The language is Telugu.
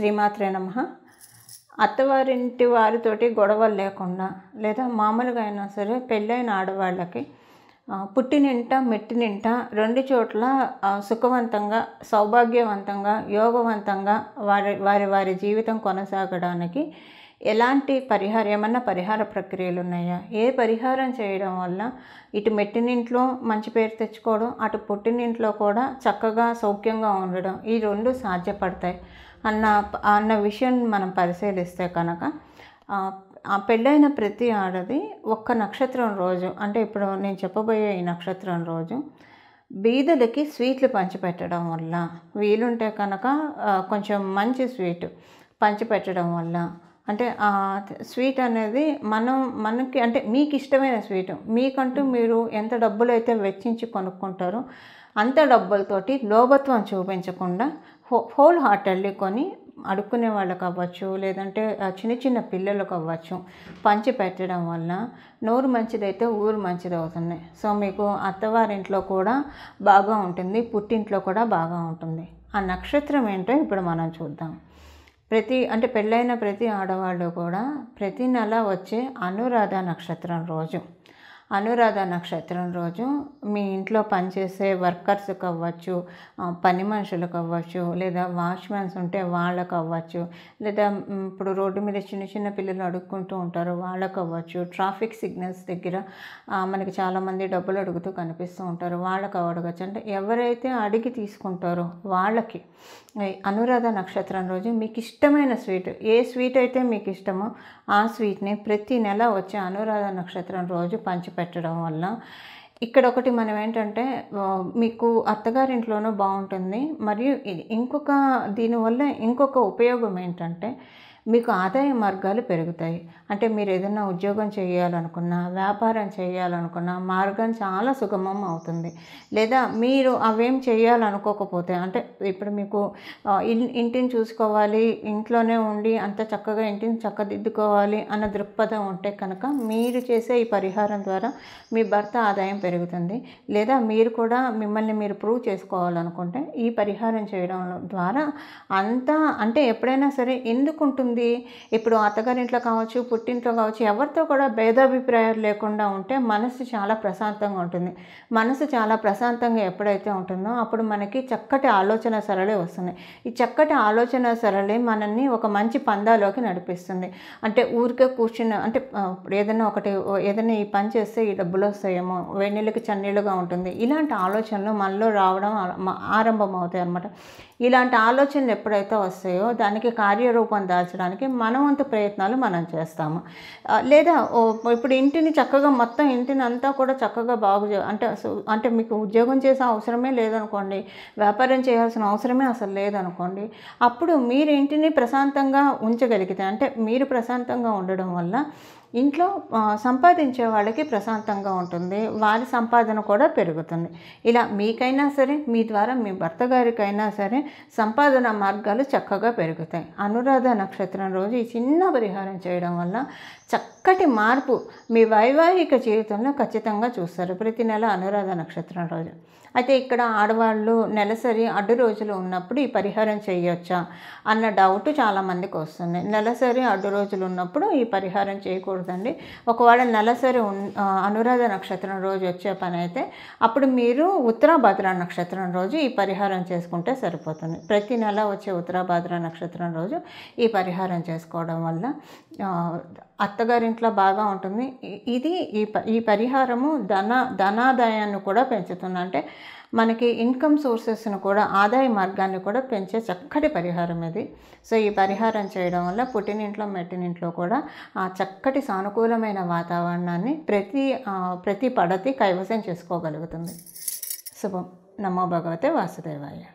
శ్రీమాత్రే నమ అత్తవారింటి వారితోటి గొడవలు లేకుండా లేదా మామూలుగా అయినా సరే పెళ్ళైన ఆడవాళ్ళకి పుట్టినింట మెట్టినింట రెండు చోట్ల సుఖవంతంగా సౌభాగ్యవంతంగా యోగవంతంగా వారి వారి వారి జీవితం కొనసాగడానికి ఎలాంటి పరిహారం ఏమన్నా పరిహార ప్రక్రియలు ఉన్నాయా ఏ పరిహారం చేయడం వల్ల ఇటు మెట్టినింట్లో మంచి పేరు తెచ్చుకోవడం అటు పుట్టినింట్లో కూడా చక్కగా సౌఖ్యంగా ఉండడం ఈ రెండు సాధ్యపడతాయి అన్న అన్న విషయం మనం పరిశీలిస్తే కనుక ఆ పెళ్ళైన ప్రతి ఆడది ఒక్క నక్షత్రం రోజు అంటే ఇప్పుడు నేను చెప్పబోయే ఈ నక్షత్రం రోజు బీదలకి స్వీట్లు పంచిపెట్టడం వల్ల వీలుంటే కనుక కొంచెం మంచి స్వీట్ పంచిపెట్టడం వల్ల అంటే ఆ స్వీట్ అనేది మనం మనకి అంటే మీకు ఇష్టమైన స్వీట్ మీకంటూ మీరు ఎంత డబ్బులు అయితే వెచ్చించి కొనుక్కుంటారో అంత డబ్బులతోటి లోభత్వం చూపించకుండా హో హోల్ హార్టెడ్లీ కొని అడుక్కునే వాళ్ళకు అవ్వచ్చు లేదంటే చిన్న చిన్న పిల్లలకు అవ్వచ్చు పంచి పెట్టడం వల్ల నోరు మంచిదైతే ఊరు మంచిది అవుతుంది సో మీకు అత్తవారింట్లో కూడా బాగా ఉంటుంది పుట్టింట్లో కూడా బాగా ఉంటుంది ఆ నక్షత్రం ఏంటో ఇప్పుడు మనం చూద్దాం ప్రతి అంటే పెళ్ళైన ప్రతి ఆడవాళ్ళు కూడా ప్రతి నెల వచ్చే అనురాధ నక్షత్రం రోజు అనురాధ నక్షత్రం రోజు మీ ఇంట్లో పనిచేసే వర్కర్స్ అవ్వచ్చు పని మనుషులకు అవ్వచ్చు లేదా వాచ్మెన్స్ ఉంటే వాళ్ళకు అవ్వచ్చు లేదా ఇప్పుడు రోడ్డు మీద చిన్న చిన్న పిల్లలు అడుక్కుంటూ ఉంటారు వాళ్ళకు అవ్వచ్చు ట్రాఫిక్ సిగ్నల్స్ దగ్గర మనకి చాలామంది డబ్బులు అడుగుతూ కనిపిస్తూ ఉంటారు వాళ్ళకు అడగచ్చు అంటే ఎవరైతే అడిగి తీసుకుంటారో వాళ్ళకి అనురాధ నక్షత్రం రోజు మీకు ఇష్టమైన స్వీట్ ఏ స్వీట్ అయితే మీకు ఇష్టమో ఆ స్వీట్ని ప్రతి నెల వచ్చే అనురాధ నక్షత్రం రోజు పంచి పెట్టడం వల్ల ఇక్కడ ఒకటి మనం ఏంటంటే మీకు అత్తగారింట్లోనూ బాగుంటుంది మరియు ఇంకొక దీనివల్ల ఇంకొక ఉపయోగం ఏంటంటే మీకు ఆదాయ మార్గాలు పెరుగుతాయి అంటే మీరు ఏదైనా ఉద్యోగం చేయాలనుకున్నా వ్యాపారం చేయాలనుకున్నా మార్గం చాలా సుగమం అవుతుంది లేదా మీరు అవేం చేయాలనుకోకపోతే అంటే ఇప్పుడు మీకు ఇంటిని చూసుకోవాలి ఇంట్లోనే ఉండి అంత చక్కగా ఇంటిని చక్కదిద్దుకోవాలి అన్న దృక్పథం ఉంటే కనుక మీరు చేసే ఈ పరిహారం ద్వారా మీ భర్త ఆదాయం పెరుగుతుంది లేదా మీరు కూడా మిమ్మల్ని మీరు ప్రూవ్ చేసుకోవాలనుకుంటే ఈ పరిహారం చేయడం ద్వారా అంతా అంటే ఎప్పుడైనా సరే ఎందుకు ఉంది ఇప్పుడు అత్తగారింట్లో కావచ్చు పుట్టింట్లో కావచ్చు ఎవరితో కూడా భేదాభిప్రాయాలు లేకుండా ఉంటే మనసు చాలా ప్రశాంతంగా ఉంటుంది మనసు చాలా ప్రశాంతంగా ఎప్పుడైతే ఉంటుందో అప్పుడు మనకి చక్కటి ఆలోచన సరళి వస్తుంది ఈ చక్కటి ఆలోచన సరళి మనల్ని ఒక మంచి పందాలోకి నడిపిస్తుంది అంటే ఊరికే కూర్చున్న అంటే ఏదైనా ఒకటి ఏదైనా ఈ పని చేస్తే ఈ డబ్బులు వస్తాయేమో వేడి నీళ్ళకి చన్నీళ్ళుగా ఉంటుంది ఇలాంటి ఆలోచనలు మనలో రావడం ఆరంభం అవుతాయి అనమాట ఇలాంటి ఆలోచనలు ఎప్పుడైతే వస్తాయో దానికి కార్యరూపం దాల్చడానికి మనవంత ప్రయత్నాలు మనం చేస్తాము లేదా ఇప్పుడు ఇంటిని చక్కగా మొత్తం ఇంటిని అంతా కూడా చక్కగా బాగు అంటే అంటే మీకు ఉద్యోగం చేసే అవసరమే లేదనుకోండి వ్యాపారం చేయాల్సిన అవసరమే అసలు లేదనుకోండి అప్పుడు మీరు ఇంటిని ప్రశాంతంగా ఉంచగలిగితే అంటే మీరు ప్రశాంతంగా ఉండడం వల్ల ఇంట్లో సంపాదించే వాళ్ళకి ప్రశాంతంగా ఉంటుంది వారి సంపాదన కూడా పెరుగుతుంది ఇలా మీకైనా సరే మీ ద్వారా మీ భర్త గారికైనా సరే సంపాదన మార్గాలు చక్కగా పెరుగుతాయి అనురాధ నక్షత్రం రోజు ఈ చిన్న పరిహారం చేయడం వల్ల చక్కటి మార్పు మీ వైవాహిక జీవితంలో ఖచ్చితంగా చూస్తారు ప్రతి నెల అనురాధ నక్షత్రం రోజు అయితే ఇక్కడ ఆడవాళ్ళు నెలసరి అడ్డు రోజులు ఉన్నప్పుడు ఈ పరిహారం చేయొచ్చా అన్న డౌట్ చాలామందికి వస్తుంది నెలసరి అడ్డు రోజులు ఉన్నప్పుడు ఈ పరిహారం చేయకూడదండి ఒకవేళ నెలసరి అనురాధ నక్షత్రం రోజు వచ్చే పని అయితే అప్పుడు మీరు ఉత్తరాభద్ర నక్షత్రం రోజు ఈ పరిహారం చేసుకుంటే సరిపోతుంది అవుతుంది ప్రతి నెల వచ్చే ఉత్తరాభాద్ర నక్షత్రం రోజు ఈ పరిహారం చేసుకోవడం వల్ల అత్తగారింట్లో బాగా ఉంటుంది ఇది ఈ ఈ పరిహారము ధన ధనాదాయాన్ని కూడా పెంచుతుంది అంటే మనకి ఇన్కమ్ సోర్సెస్ను కూడా ఆదాయ మార్గాన్ని కూడా పెంచే చక్కటి పరిహారం ఇది సో ఈ పరిహారం చేయడం వల్ల పుట్టినింట్లో మెట్టినింట్లో కూడా ఆ చక్కటి సానుకూలమైన వాతావరణాన్ని ప్రతి ప్రతి పడతి కైవసం చేసుకోగలుగుతుంది శుభం నమో భగవతే వాసుదేవాయ